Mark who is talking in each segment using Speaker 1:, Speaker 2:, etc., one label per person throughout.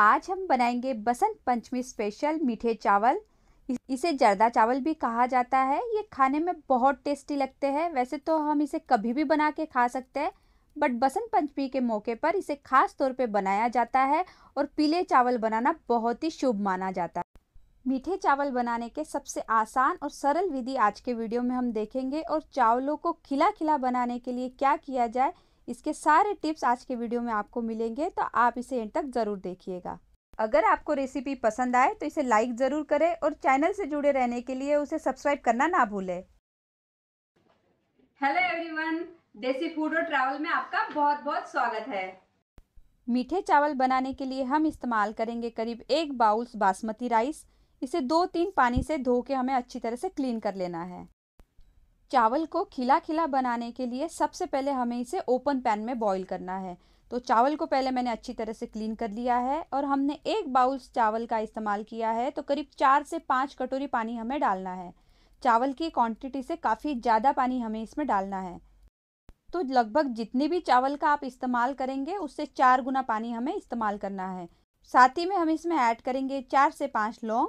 Speaker 1: आज हम बनाएंगे बसंत पंचमी स्पेशल मीठे चावल इसे जर्दा चावल भी कहा जाता है ये खाने में बहुत टेस्टी लगते हैं वैसे तो हम इसे कभी भी बना के खा सकते हैं बट बसंत पंचमी के मौके पर इसे खास तौर पे बनाया जाता है और पीले चावल बनाना बहुत ही शुभ माना जाता है मीठे चावल बनाने के सबसे आसान और सरल विधि आज के वीडियो में हम देखेंगे और चावलों को खिला खिला बनाने के लिए क्या किया जाए इसके सारे टिप्स आज के वीडियो में आपको मिलेंगे तो आप इसे एंड तक ज़रूर देखिएगा अगर आपको रेसिपी पसंद आए तो इसे लाइक ज़रूर करें और चैनल से जुड़े रहने के लिए उसे सब्सक्राइब करना ना भूलें हेलो एवरीवन देसी फूड और ट्रैवल में आपका बहुत बहुत स्वागत है मीठे चावल बनाने के लिए हम इस्तेमाल करेंगे करीब एक बाउल्स बासमती राइस इसे दो तीन पानी से धो के हमें अच्छी तरह से क्लीन कर लेना है चावल को खिला खिला बनाने के लिए सबसे पहले हमें इसे ओपन पैन में बॉईल करना है तो चावल को पहले मैंने अच्छी तरह से क्लीन कर लिया है और हमने एक बाउल चावल का इस्तेमाल किया है तो करीब चार से पाँच कटोरी पानी हमें डालना है चावल की क्वांटिटी से काफ़ी ज़्यादा पानी हमें इसमें डालना है तो लगभग जितने भी चावल का आप इस्तेमाल करेंगे उससे चार गुना पानी हमें इस्तेमाल करना है साथ ही में हम इसमें ऐड करेंगे चार से पाँच लौंग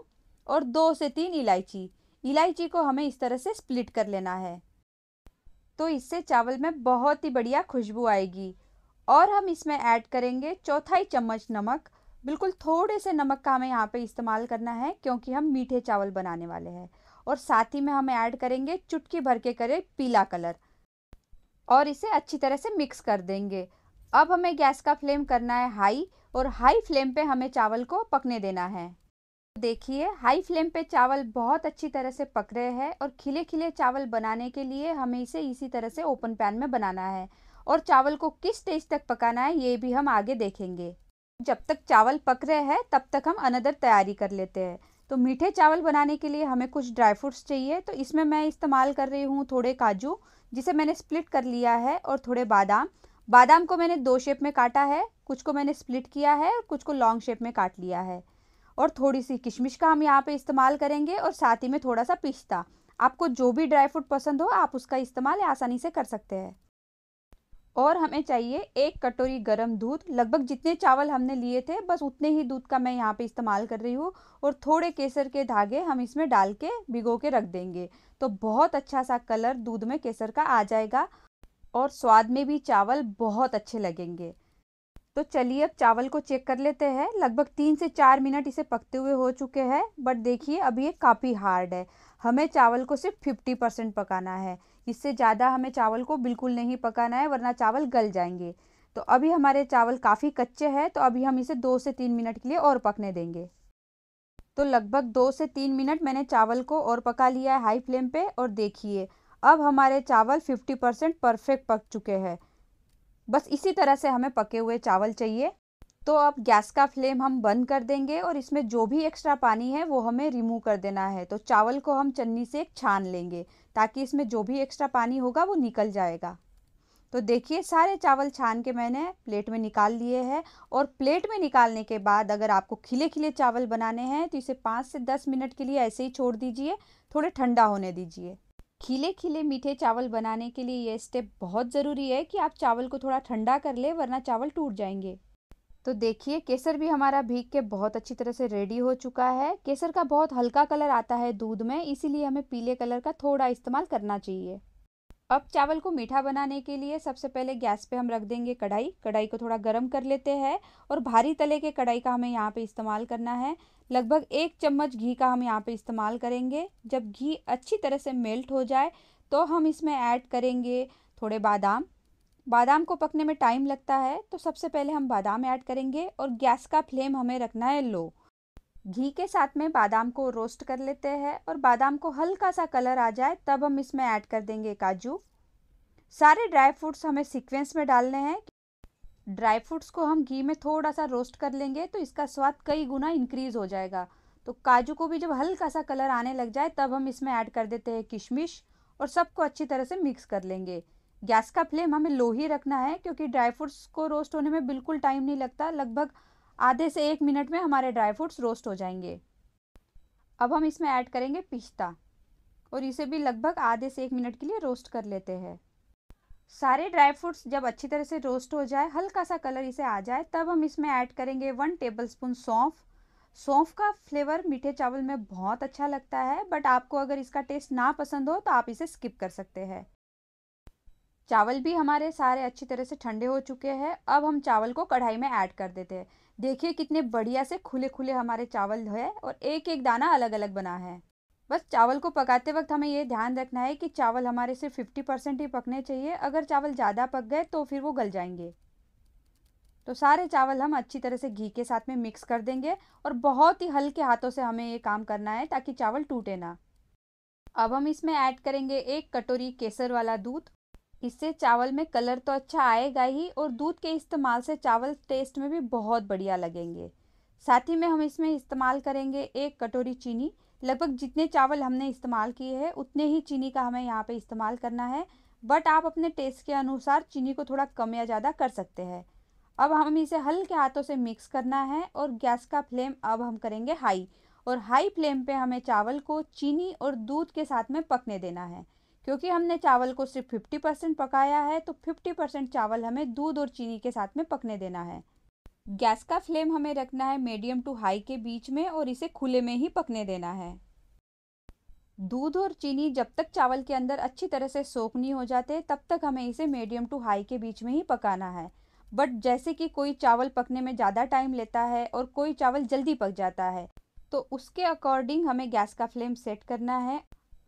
Speaker 1: और दो से तीन इलायची इलायची को हमें इस तरह से स्प्लिट कर लेना है तो इससे चावल में बहुत ही बढ़िया खुशबू आएगी और हम इसमें ऐड करेंगे चौथाई चम्मच नमक बिल्कुल थोड़े से नमक का हमें यहाँ पे इस्तेमाल करना है क्योंकि हम मीठे चावल बनाने वाले हैं और साथ ही में हम ऐड करेंगे चुटकी भर के करें पीला कलर और इसे अच्छी तरह से मिक्स कर देंगे अब हमें गैस का फ्लेम करना है हाई और हाई फ्लेम पे हमें चावल को पकने देना है देखिए हाई फ्लेम पे चावल बहुत अच्छी तरह से पक रहे हैं और खिले खिले चावल बनाने के लिए हमें इसे इसी तरह से ओपन पैन में बनाना है और चावल को किस स्टेज तक पकाना है ये भी हम आगे देखेंगे जब तक चावल पक रहे हैं तब तक हम अनदर तैयारी कर लेते हैं तो मीठे चावल बनाने के लिए हमें कुछ ड्राई फ्रूट्स चाहिए तो इसमें मैं इस्तेमाल कर रही हूँ थोड़े काजू जिसे मैंने स्प्लिट कर लिया है और थोड़े बादाम बादाम को मैंने दो शेप में काटा है कुछ को मैंने स्प्लिट किया है और कुछ को लॉन्ग शेप में काट लिया है और थोड़ी सी किशमिश का हम यहाँ पे इस्तेमाल करेंगे और साथ ही में थोड़ा सा पिस्ता आपको जो भी ड्राई फ्रूट पसंद हो आप उसका इस्तेमाल आसानी से कर सकते हैं और हमें चाहिए एक कटोरी गरम दूध लगभग जितने चावल हमने लिए थे बस उतने ही दूध का मैं यहाँ पे इस्तेमाल कर रही हूँ और थोड़े केसर के धागे हम इसमें डाल के भिगो के रख देंगे तो बहुत अच्छा सा कलर दूध में केसर का आ जाएगा और स्वाद में भी चावल बहुत अच्छे लगेंगे तो चलिए अब चावल को चेक कर लेते हैं लगभग तीन से चार मिनट इसे पकते हुए हो चुके हैं बट देखिए अभी ये काफ़ी हार्ड है हमें चावल को सिर्फ फिफ्टी परसेंट पकाना है इससे ज़्यादा हमें चावल को बिल्कुल नहीं पकाना है वरना चावल गल जाएंगे तो अभी हमारे चावल काफ़ी कच्चे हैं तो अभी हम इसे दो से तीन मिनट के लिए और पकने देंगे तो लगभग दो से तीन मिनट मैंने चावल को और पका लिया है हाई फ्लेम पे और देखिए अब हमारे चावल फिफ्टी परसेंट परफेक्ट पक चुके हैं बस इसी तरह से हमें पके हुए चावल चाहिए तो अब गैस का फ्लेम हम बंद कर देंगे और इसमें जो भी एक्स्ट्रा पानी है वो हमें रिमूव कर देना है तो चावल को हम चन्नी से छान लेंगे ताकि इसमें जो भी एक्स्ट्रा पानी होगा वो निकल जाएगा तो देखिए सारे चावल छान के मैंने प्लेट में निकाल लिए हैं और प्लेट में निकालने के बाद अगर आपको खिले खिले चावल बनाने हैं तो इसे पाँच से दस मिनट के लिए ऐसे ही छोड़ दीजिए थोड़े ठंडा होने दीजिए खिले खिले मीठे चावल बनाने के लिए यह स्टेप बहुत ज़रूरी है कि आप चावल को थोड़ा ठंडा कर ले वरना चावल टूट जाएंगे तो देखिए केसर भी हमारा भीग के बहुत अच्छी तरह से रेडी हो चुका है केसर का बहुत हल्का कलर आता है दूध में इसीलिए हमें पीले कलर का थोड़ा इस्तेमाल करना चाहिए अब चावल को मीठा बनाने के लिए सबसे पहले गैस पे हम रख देंगे कढ़ाई कढ़ाई को थोड़ा गर्म कर लेते हैं और भारी तले के कढ़ाई का हमें यहाँ पे इस्तेमाल करना है लगभग एक चम्मच घी का हम यहाँ पे इस्तेमाल करेंगे जब घी अच्छी तरह से मेल्ट हो जाए तो हम इसमें ऐड करेंगे थोड़े बादाम बादाम को पकने में टाइम लगता है तो सबसे पहले हम बादाम ऐड करेंगे और गैस का फ्लेम हमें रखना है लो घी के साथ में बादाम को रोस्ट कर लेते हैं और बादाम को हल्का सा कलर आ जाए तब हम इसमें ऐड कर देंगे काजू सारे ड्राई फ्रूट्स हमें सीक्वेंस में डालने हैं ड्राई फ्रूट्स को हम घी में थोड़ा सा रोस्ट कर लेंगे तो इसका स्वाद कई गुना इंक्रीज़ हो जाएगा तो काजू को भी जब हल्का सा कलर आने लग जाए तब हम इसमें ऐड कर देते हैं किशमिश और सबको अच्छी तरह से मिक्स कर लेंगे गैस का फ्लेम हमें लो ही रखना है क्योंकि ड्राई फ्रूट्स को रोस्ट होने में बिल्कुल टाइम नहीं लगता लगभग आधे से एक मिनट में हमारे ड्राई फ्रूट्स रोस्ट हो जाएंगे अब हम इसमें ऐड करेंगे पिस्ता और इसे भी लगभग आधे से एक मिनट के लिए रोस्ट कर लेते हैं सारे ड्राई फ्रूट्स जब अच्छी तरह से रोस्ट हो जाए हल्का सा कलर इसे आ जाए तब हम इसमें ऐड करेंगे वन टेबल स्पून सौंफ सौंफ का फ्लेवर मीठे चावल में बहुत अच्छा लगता है बट आपको अगर इसका टेस्ट ना पसंद हो तो आप इसे स्किप कर सकते हैं चावल भी हमारे सारे अच्छी तरह से ठंडे हो चुके हैं अब हम चावल को कढ़ाई में ऐड कर देते हैं देखिए कितने बढ़िया से खुले खुले हमारे चावल है और एक एक दाना अलग अलग बना है बस चावल को पकाते वक्त हमें ये ध्यान रखना है कि चावल हमारे सिर्फ फिफ्टी परसेंट ही पकने चाहिए अगर चावल ज़्यादा पक गए तो फिर वो गल जाएंगे तो सारे चावल हम अच्छी तरह से घी के साथ में मिक्स कर देंगे और बहुत ही हल्के हाथों से हमें ये काम करना है ताकि चावल टूटे ना अब हम इसमें ऐड करेंगे एक कटोरी केसर वाला दूध इससे चावल में कलर तो अच्छा आएगा ही और दूध के इस्तेमाल से चावल टेस्ट में भी बहुत बढ़िया लगेंगे साथ ही में हम इसमें इस्तेमाल करेंगे एक कटोरी चीनी लगभग जितने चावल हमने इस्तेमाल किए हैं उतने ही चीनी का हमें यहाँ पे इस्तेमाल करना है बट आप अपने टेस्ट के अनुसार चीनी को थोड़ा कम या ज़्यादा कर सकते हैं अब हम इसे हल्के हाथों से मिक्स करना है और गैस का फ्लेम अब हम करेंगे हाई और हाई फ्लेम पे हमें चावल को चीनी और दूध के साथ में पकने देना है क्योंकि हमने चावल को सिर्फ फिफ्टी परसेंट पकाया है तो फिफ्टी परसेंट चावल हमें दूध और चीनी के साथ में पकने देना है गैस का फ्लेम हमें रखना है मीडियम टू हाई के बीच में और इसे खुले में ही पकने देना है दूध और चीनी जब तक चावल के अंदर अच्छी तरह से सोख नहीं हो जाते तब तक हमें इसे मीडियम टू हाई के बीच में ही पकाना है बट जैसे कि कोई चावल पकने में ज़्यादा टाइम लेता है और कोई चावल जल्दी पक जाता है तो उसके अकॉर्डिंग हमें गैस का फ्लेम सेट करना है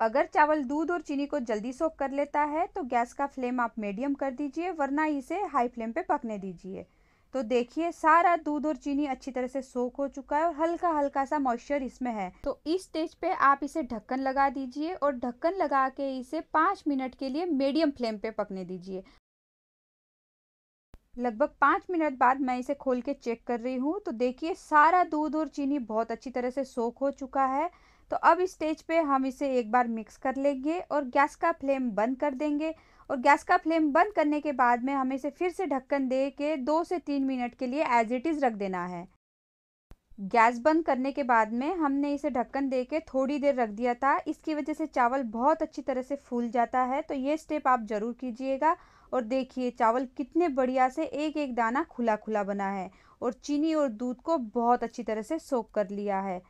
Speaker 1: अगर चावल दूध और चीनी को जल्दी सोख कर लेता है तो गैस का फ्लेम आप मीडियम कर दीजिए वरना इसे हाई फ्लेम पे पकने दीजिए तो देखिए सारा दूध और चीनी अच्छी तरह से सोख हो चुका है और हल्का हल्का सा मॉइस्चर इसमें है तो इस स्टेज पे आप इसे ढक्कन लगा दीजिए और ढक्कन लगा के इसे पाँच मिनट के लिए मीडियम फ्लेम पे पकने दीजिए लगभग पाँच मिनट बाद मैं इसे खोल के चेक कर रही हूँ तो देखिए सारा दूध और चीनी बहुत अच्छी तरह से सोख हो चुका है तो अब स्टेज पे हम इसे एक बार मिक्स कर लेंगे और गैस का फ्लेम बंद कर देंगे और गैस का फ्लेम बंद करने के बाद में हमें इसे फिर से ढक्कन दे के दो से तीन मिनट के लिए एज इट इज़ रख देना है गैस बंद करने के बाद में हमने इसे ढक्कन दे के थोड़ी देर रख दिया था इसकी वजह से चावल बहुत अच्छी तरह से फूल जाता है तो ये स्टेप आप ज़रूर कीजिएगा और देखिए चावल कितने बढ़िया से एक एक दाना खुला खुला बना है और चीनी और दूध को बहुत अच्छी तरह से सोख कर लिया है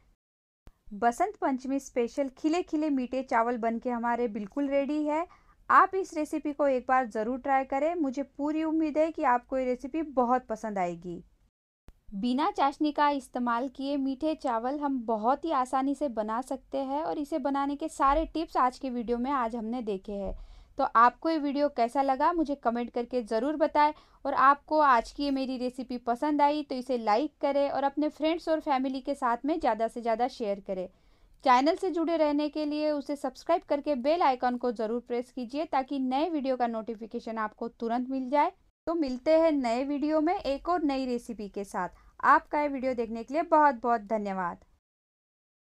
Speaker 1: बसंत पंचमी स्पेशल खिले खिले मीठे चावल बन के हमारे बिल्कुल रेडी है आप इस रेसिपी को एक बार ज़रूर ट्राई करें मुझे पूरी उम्मीद है कि आपको ये रेसिपी बहुत पसंद आएगी बिना चाशनी का इस्तेमाल किए मीठे चावल हम बहुत ही आसानी से बना सकते हैं और इसे बनाने के सारे टिप्स आज के वीडियो में आज हमने देखे हैं तो आपको ये वीडियो कैसा लगा मुझे कमेंट करके ज़रूर बताएं और आपको आज की ये मेरी रेसिपी पसंद आई तो इसे लाइक करें और अपने फ्रेंड्स और फैमिली के साथ में ज़्यादा से ज़्यादा शेयर करें चैनल से जुड़े रहने के लिए उसे सब्सक्राइब करके बेल आइकॉन को ज़रूर प्रेस कीजिए ताकि नए वीडियो का नोटिफिकेशन आपको तुरंत मिल जाए तो मिलते हैं नए वीडियो में एक और नई रेसिपी के साथ आपका ये वीडियो देखने के लिए बहुत बहुत धन्यवाद